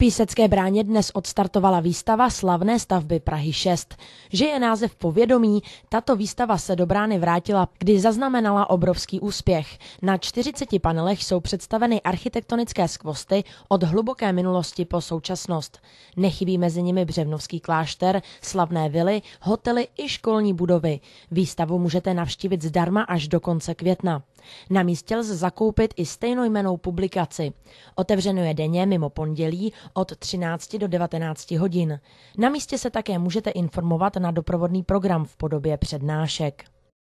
Písecké bráně dnes odstartovala výstava Slavné stavby Prahy 6. Že je název povědomí, tato výstava se do brány vrátila, kdy zaznamenala obrovský úspěch. Na 40 panelech jsou představeny architektonické skvosty od hluboké minulosti po současnost. Nechybí mezi nimi Břevnovský klášter, slavné vily, hotely i školní budovy. Výstavu můžete navštívit zdarma až do konce května. Na místě lze zakoupit i stejnojmenou publikaci. Otevřeno je denně mimo pondělí od 13 do 19 hodin. Na místě se také můžete informovat na doprovodný program v podobě přednášek.